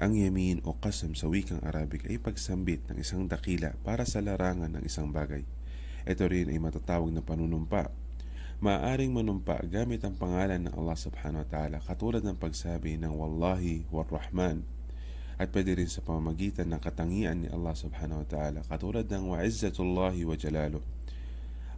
Ang yamin o kasam sa wikang Arabic ay pagsambit ng isang dakila para sa larangan ng isang bagay. Ito rin ay matatawag na panunumpa. Maaring manumpa gamit ang pangalan ng Allah subhanahu wa ta'ala katulad ng pagsabi ng Wallahi warrahman at pwede rin sa pamamagitan ng katangian ni Allah subhanahu wa ta'ala katulad ng Wa'izzatullahi wa Jalaluh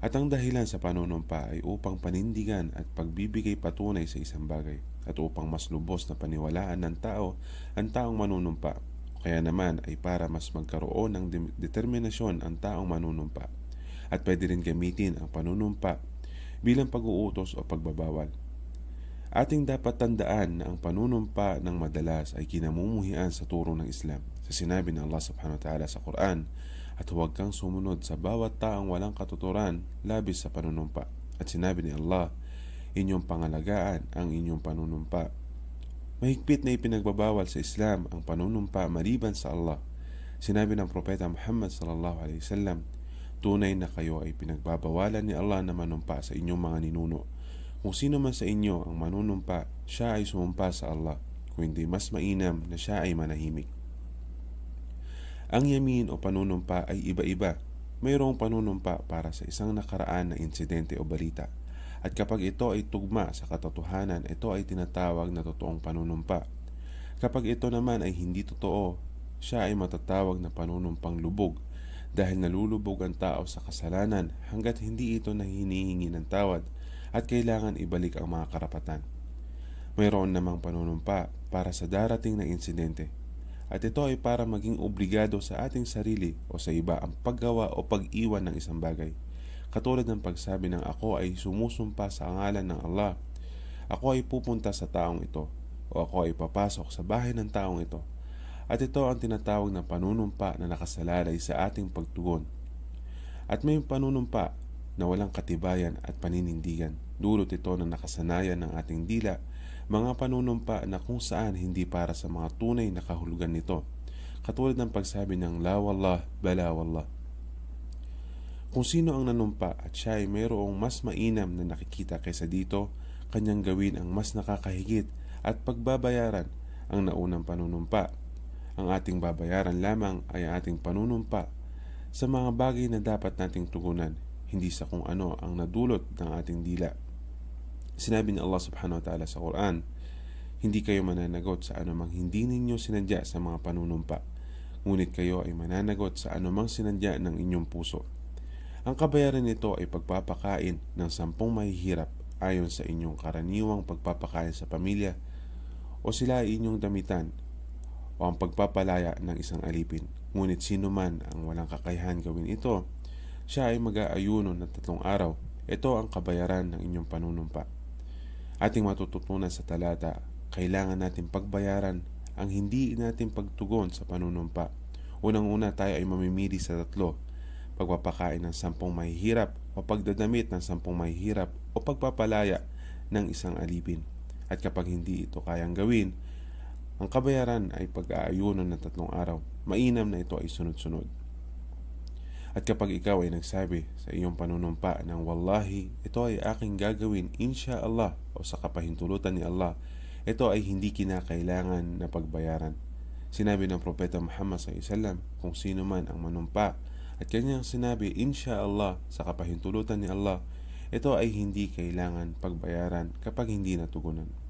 at ang dahilan sa panunumpa ay upang panindigan at pagbibigay patunay sa isang bagay at upang mas lubos na paniwalaan ng tao ang taong manunumpa. Kaya naman ay para mas magkaroon ng de- determinasyon ang taong manunumpa. At pwede rin gamitin ang panunumpa bilang pag-uutos o pagbabawal. Ating dapat tandaan na ang panunumpa ng madalas ay kinamumuhian sa turo ng Islam. Sa sinabi ng Allah subhanahu wa ta'ala sa Quran, at huwag kang sumunod sa bawat taong walang katuturan labis sa panunumpa. At sinabi ni Allah, inyong pangalagaan ang inyong panunumpa. Mahigpit na ipinagbabawal sa Islam ang panunumpa maliban sa Allah. Sinabi ng Propeta Muhammad sallallahu alaihi wasallam, tunay na kayo ay pinagbabawalan ni Allah na manumpa sa inyong mga ninuno. Kung sino man sa inyo ang manunumpa, siya ay sumumpa sa Allah, kung hindi mas mainam na siya ay manahimik. Ang yamin o panunumpa ay iba-iba. Mayroong panunumpa para sa isang nakaraan na insidente o balita. At kapag ito ay tugma sa katotohanan, ito ay tinatawag na totoong panunumpa. Kapag ito naman ay hindi totoo, siya ay matatawag na panunumpang lubog dahil nalulubog ang tao sa kasalanan hanggat hindi ito na hinihingi ng tawad at kailangan ibalik ang mga karapatan. Mayroon namang panunumpa para sa darating na insidente at ito ay para maging obligado sa ating sarili o sa iba ang paggawa o pag-iwan ng isang bagay. Katulad ng pagsabi ng ako ay sumusumpa sa ngalan ng Allah. Ako ay pupunta sa taong ito o ako ay papasok sa bahay ng taong ito. At ito ang tinatawag na panunumpa na nakasalalay sa ating pagtugon. At may panunumpa na walang katibayan at paninindigan. Dulot ito ng nakasanayan ng ating dila mga panunumpa na kung saan hindi para sa mga tunay na kahulugan nito. Katulad ng pagsabi ng la wallah, bala wallah. Kung sino ang nanumpa at siya ay mayroong mas mainam na nakikita kaysa dito, kanyang gawin ang mas nakakahigit at pagbabayaran ang naunang panunumpa. Ang ating babayaran lamang ay ating panunumpa sa mga bagay na dapat nating tugunan, hindi sa kung ano ang nadulot ng ating dila. Sinabi ni Allah subhanahu wa ta'ala sa Quran, Hindi kayo mananagot sa anumang hindi ninyo sinadya sa mga panunumpa, ngunit kayo ay mananagot sa anumang sinadya ng inyong puso. Ang kabayaran nito ay pagpapakain ng sampung mahihirap ayon sa inyong karaniwang pagpapakain sa pamilya o sila ay inyong damitan o ang pagpapalaya ng isang alipin. Ngunit sino man ang walang kakayahan gawin ito, siya ay mag-aayuno ng tatlong araw. Ito ang kabayaran ng inyong panunumpa ating matututunan sa talata, kailangan natin pagbayaran ang hindi natin pagtugon sa panunumpa. Unang-una tayo ay mamimili sa tatlo, pagpapakain ng sampung mahihirap o pagdadamit ng sampung mahihirap o pagpapalaya ng isang alipin. At kapag hindi ito kayang gawin, ang kabayaran ay pag-aayuno ng tatlong araw. Mainam na ito ay sunod-sunod. At kapag ikaw ay nagsabi sa iyong panunumpa ng wallahi, ito ay aking gagawin insya Allah o sa kapahintulutan ni Allah, ito ay hindi kinakailangan na pagbayaran. Sinabi ng Propeta Muhammad SAW kung sino man ang manumpa at kanyang sinabi insya Allah sa kapahintulutan ni Allah, ito ay hindi kailangan pagbayaran kapag hindi natugunan.